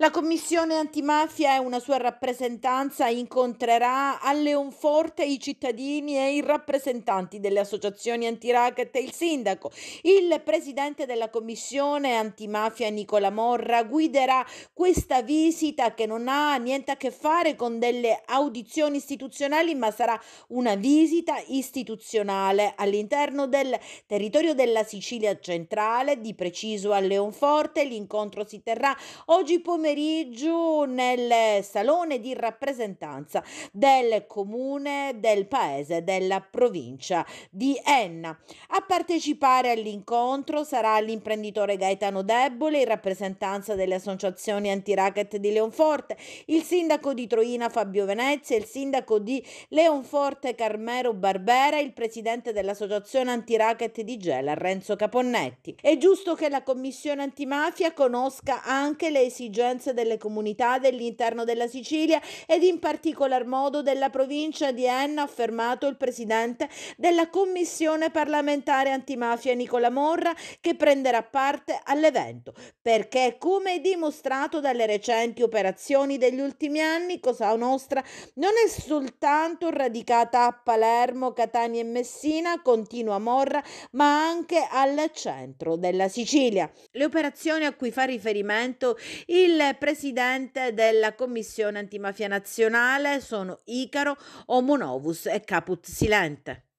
La Commissione antimafia e una sua rappresentanza incontrerà a Leonforte i cittadini e i rappresentanti delle associazioni antiracket e il sindaco. Il presidente della Commissione antimafia Nicola Morra guiderà questa visita che non ha niente a che fare con delle audizioni istituzionali, ma sarà una visita istituzionale all'interno del territorio della Sicilia centrale, di preciso a Leonforte. L'incontro si terrà oggi pomeriggio pomeriggio nel salone di rappresentanza del comune del paese della provincia di Enna. A partecipare all'incontro sarà l'imprenditore Gaetano Debole in rappresentanza delle associazioni anti-racket di Leonforte, il sindaco di Troina Fabio Venezia, il sindaco di Leonforte Carmero Barbera, il presidente dell'associazione anti-racket di Gela Renzo Caponnetti. È giusto che la commissione antimafia conosca anche le esigenze esigenze delle comunità dell'interno della Sicilia ed in particolar modo della provincia di Enna, affermato il presidente della commissione parlamentare antimafia Nicola Morra che prenderà parte all'evento, perché come dimostrato dalle recenti operazioni degli ultimi anni, Cosa Nostra non è soltanto radicata a Palermo, Catania e Messina, continua Morra, ma anche al centro della Sicilia. Le operazioni a cui fa riferimento il presidente della Commissione Antimafia Nazionale sono Icaro Omonovus e Caput Silente.